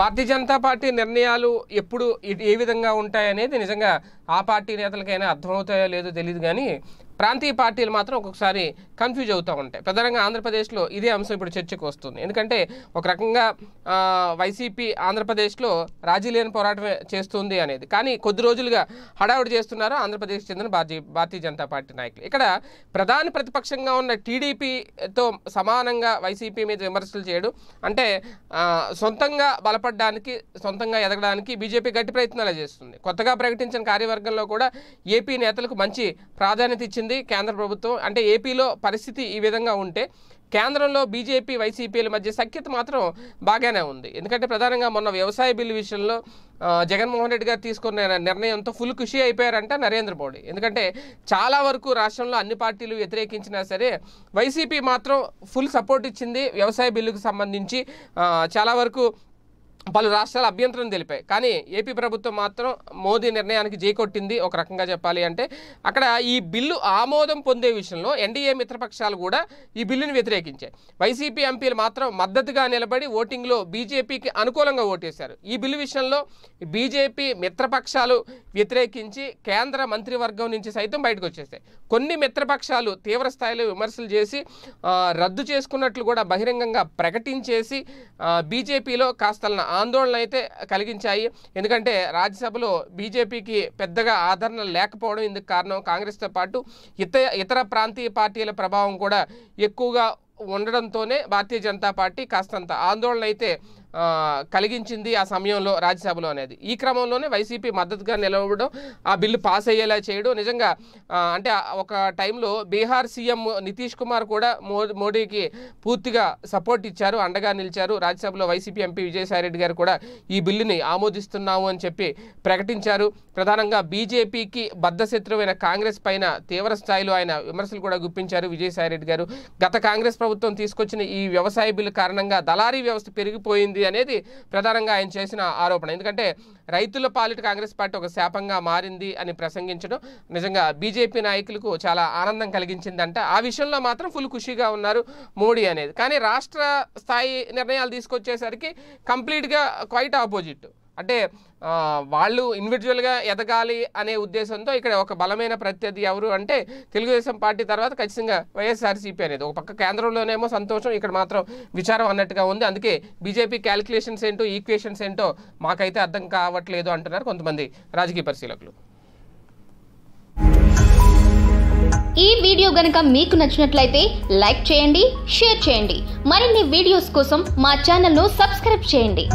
భారతీయ Janata party నిర్ణయాలు ఎప్పుడు ఏ విధంగా ఉంటాయనేది నిజంగా ఆ పార్టీ నేతలకైనా అర్థమవుతాయో లేదో తెలియదు కానీ ప్రాంతీయ పార్టీలు మాత్రం ఒక్కొక్కసారి కన్ఫ్యూజ్ అవుతూ ఉంటాయి ప్రధానంగా ఆంధ్రప్రదేశ్లో ఇదే అంశం ఇప్పుడు చర్చకు వస్తుంది ఎందుకంటే ఒక రకంగా వైసీపీ ఆంధ్రప్రదేశ్లో రాజీ లేని పోరాటం చేస్తుంది అనేది కానీ కొద్ది రోజులుగా హడావుడి చేస్తున్నారు ఆంధ్రప్రదేశ్ చెందిన భారతీయ భారతీయ జనతా పార్టీ నాయకులు ఇక్కడ ప్రధాన ప్రతిపక్షంగా ఉన్న టీడీపీతో సమానంగా వైసీపీ మీద విమర్శలు చేయడం అంటే సొంతంగా బలపడడానికి సొంతంగా ఎదగడానికి బీజేపీ గట్టి ప్రయత్నాలు చేస్తుంది కొత్తగా ప్రకటించిన కార్యవర్గంలో కూడా ఏపీ నేతలకు మంచి ప్రాధాన్యత ఇచ్చింది ఉంది కేంద్ర ప్రభుత్వం అంటే ఏపీలో పరిస్థితి ఈ విధంగా ఉంటే కేంద్రంలో బీజేపీ వైసీపీల మధ్య సఖ్యత మాత్రం బాగానే ఉంది ఎందుకంటే ప్రధానంగా మొన్న వ్యవసాయ బిల్లు విషయంలో జగన్మోహన్ రెడ్డి గారు తీసుకున్న నిర్ణయంతో ఫుల్ ఖుషి అయిపోయారంట నరేంద్ర మోడీ ఎందుకంటే చాలా వరకు రాష్ట్రంలో అన్ని పార్టీలు వ్యతిరేకించినా సరే వైసీపీ మాత్రం ఫుల్ సపోర్ట్ ఇచ్చింది వ్యవసాయ బిల్లుకు సంబంధించి చాలా వరకు పలు రాష్ట్రాలు అభ్యంతరం తెలిపాయి కానీ ఏపీ ప్రభుత్వం మాత్రం మోదీ నిర్ణయానికి కొట్టింది ఒక రకంగా చెప్పాలి అంటే అక్కడ ఈ బిల్లు ఆమోదం పొందే విషయంలో ఎన్డీఏ మిత్రపక్షాలు కూడా ఈ బిల్లును వ్యతిరేకించాయి వైసీపీ ఎంపీలు మాత్రం మద్దతుగా నిలబడి ఓటింగ్లో బీజేపీకి అనుకూలంగా ఓటేశారు ఈ బిల్లు విషయంలో బీజేపీ మిత్రపక్షాలు వ్యతిరేకించి కేంద్ర మంత్రివర్గం నుంచి సైతం బయటకు వచ్చేసాయి కొన్ని మిత్రపక్షాలు తీవ్ర స్థాయిలో విమర్శలు చేసి రద్దు చేసుకున్నట్లు కూడా బహిరంగంగా ప్రకటించేసి బీజేపీలో కాస్తలను ఆందోళన అయితే కలిగించాయి ఎందుకంటే రాజ్యసభలో బీజేపీకి పెద్దగా ఆదరణ లేకపోవడం ఇందుకు కారణం కాంగ్రెస్తో పాటు ఇతర ఇతర ప్రాంతీయ పార్టీల ప్రభావం కూడా ఎక్కువగా ఉండడంతోనే భారతీయ జనతా పార్టీ కాస్తంత ఆందోళన అయితే కలిగించింది ఆ సమయంలో రాజ్యసభలో అనేది ఈ క్రమంలోనే వైసీపీ మద్దతుగా నిలవడం ఆ బిల్లు పాస్ అయ్యేలా చేయడం నిజంగా అంటే ఒక టైంలో బీహార్ సీఎం నితీష్ కుమార్ కూడా మోడీకి పూర్తిగా సపోర్ట్ ఇచ్చారు అండగా నిలిచారు రాజ్యసభలో వైసీపీ ఎంపీ విజయసాయిరెడ్డి గారు కూడా ఈ బిల్లుని ఆమోదిస్తున్నాము అని చెప్పి ప్రకటించారు ప్రధానంగా బీజేపీకి బద్ధశత్రువైన కాంగ్రెస్ పైన తీవ్ర స్థాయిలో ఆయన విమర్శలు కూడా గుప్పించారు విజయసాయిరెడ్డి గారు గత కాంగ్రెస్ ప్రభుత్వం తీసుకొచ్చిన ఈ వ్యవసాయ బిల్లు కారణంగా దళారీ వ్యవస్థ పెరిగిపోయింది ఉంది అనేది ప్రధానంగా ఆయన చేసిన ఆరోపణ ఎందుకంటే రైతుల పాలిట కాంగ్రెస్ పార్టీ ఒక శాపంగా మారింది అని ప్రసంగించడం నిజంగా బీజేపీ నాయకులకు చాలా ఆనందం కలిగించిందంట ఆ విషయంలో మాత్రం ఫుల్ ఖుషీగా ఉన్నారు మోడీ అనేది కానీ రాష్ట్ర స్థాయి నిర్ణయాలు తీసుకొచ్చేసరికి కంప్లీట్గా క్వైట్ ఆపోజిట్ అంటే వాళ్ళు ఇండివిజువల్గా ఎదగాలి అనే ఉద్దేశంతో ఇక్కడ ఒక బలమైన ప్రత్యర్థి ఎవరు అంటే తెలుగుదేశం పార్టీ తర్వాత ఖచ్చితంగా వైఎస్ఆర్సీపీ అనేది ఒక పక్క కేంద్రంలోనేమో సంతోషం ఇక్కడ మాత్రం విచారం అన్నట్టుగా ఉంది అందుకే బీజేపీ క్యాలిక్యులేషన్స్ ఏంటో ఈక్వేషన్స్ ఏంటో మాకైతే అర్థం కావట్లేదు అంటున్నారు కొంతమంది రాజకీయ పరిశీలకులు ఈ వీడియో గనక మీకు నచ్చినట్లయితే లైక్ చేయండి షేర్ చేయండి మరిన్ని వీడియోస్ కోసం మా ఛానల్ను సబ్స్క్రైబ్ చేయండి